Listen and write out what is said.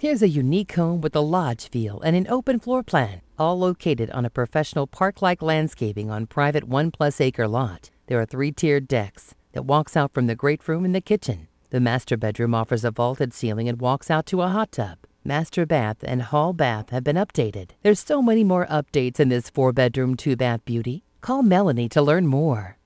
Here's a unique home with a lodge feel and an open floor plan, all located on a professional park-like landscaping on private one-plus acre lot. There are three-tiered decks that walks out from the great room and the kitchen. The master bedroom offers a vaulted ceiling and walks out to a hot tub. Master bath and hall bath have been updated. There's so many more updates in this four-bedroom, two-bath beauty. Call Melanie to learn more.